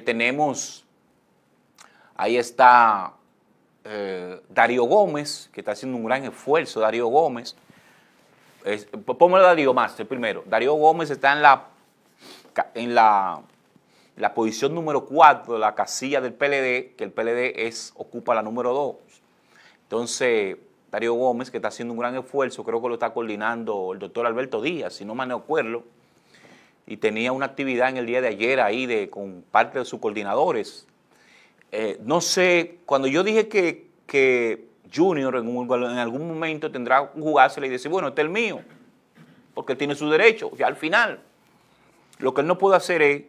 tenemos, ahí está eh, Darío Gómez, que está haciendo un gran esfuerzo, Darío Gómez. Es, Darío Darío el primero. Darío Gómez está en la, en la, la posición número 4 de la casilla del PLD, que el PLD es, ocupa la número 2. Entonces, Darío Gómez, que está haciendo un gran esfuerzo, creo que lo está coordinando el doctor Alberto Díaz, si no me acuerdo y tenía una actividad en el día de ayer ahí de, con parte de sus coordinadores. Eh, no sé, cuando yo dije que, que Junior en, algún momento tendrá que jugársela y decir, bueno, este es el mío, porque él tiene su derecho, ya al final. Lo que él no puede hacer es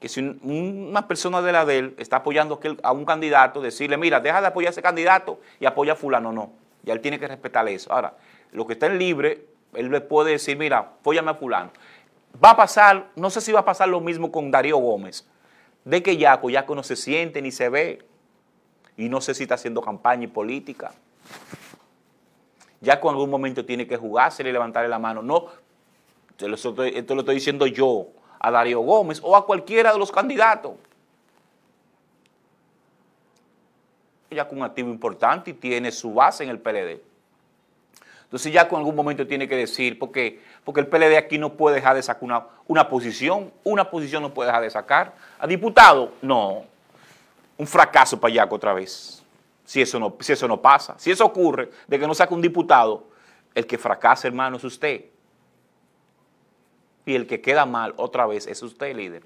que si una persona de la de él está apoyando a un candidato, decirle, mira, deja de apoyar a ese candidato y apoya a fulano, no. Y él tiene que respetar eso. Ahora, lo que está en libre, él le puede decir, mira, apóyame a fulano va a pasar, no sé si va a pasar lo mismo con Darío Gómez, de que Yaco, Yaco no se siente ni se ve, y no sé si está haciendo campaña y política. Yaco en algún momento tiene que jugársele y levantarle la mano. No, esto lo estoy diciendo yo, a Darío Gómez o a cualquiera de los candidatos. Yaco es un activo importante y tiene su base en el PLD. Entonces ya con algún momento tiene que decir, porque, porque el PLD aquí no puede dejar de sacar una, posición, una posición no puede dejar de sacar. A diputado, no. Un fracaso para Yaco otra vez. Si eso, no, si eso no pasa, si eso ocurre, de que no saque un diputado, el que fracasa, hermano, es usted. Y el que queda mal otra vez es usted, líder.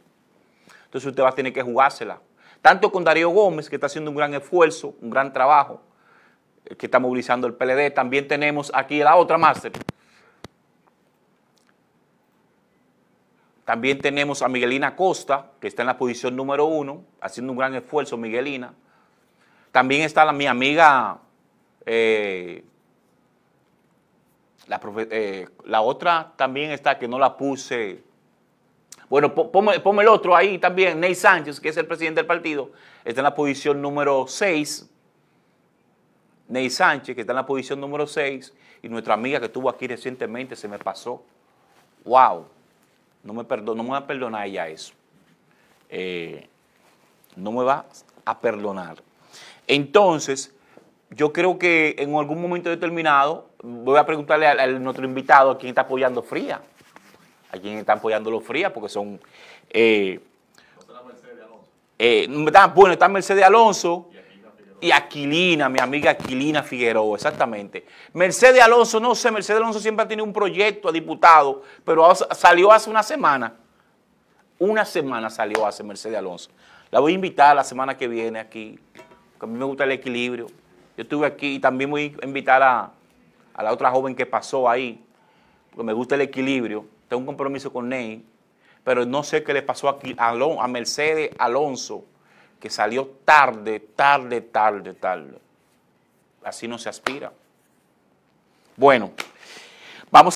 Entonces usted va a tener que jugársela. Tanto con Darío Gómez, que está haciendo un gran esfuerzo, un gran trabajo, que está movilizando el PLD. También tenemos aquí la otra máster. También tenemos a Miguelina Costa, que está en la posición número uno, haciendo un gran esfuerzo, Miguelina. También está la, mi amiga, eh, la, eh, la, otra también está, que no la puse. Bueno, ponme, el otro ahí también, Ney Sánchez, que es el presidente del partido, está en la posición número seis Ney Sánchez, que está en la posición número 6, y nuestra amiga que estuvo aquí recientemente se me pasó. ¡Wow! No me, no me va a perdonar ella eso. Eh, no me va a perdonar. Entonces, yo creo que en algún momento determinado voy a preguntarle a, nuestro invitado a quién está apoyando Fría, a quién está apoyando los Fría, porque son... Eh, eh, bueno, está Mercedes Alonso, y Aquilina, mi amiga Aquilina Figueroa, exactamente. Mercedes Alonso, no sé, Mercedes Alonso siempre ha tenido un proyecto a diputado, pero salió hace una semana. Una semana salió hace Mercedes Alonso. La voy a invitar la semana que viene aquí, porque a mí me gusta el equilibrio. Yo estuve aquí y también voy a invitar a, la otra joven que pasó ahí, porque me gusta el equilibrio. Tengo un compromiso con Ney, pero no sé qué le pasó a, a Mercedes Alonso que salió tarde, tarde, tarde, tarde. Así no se aspira. Bueno.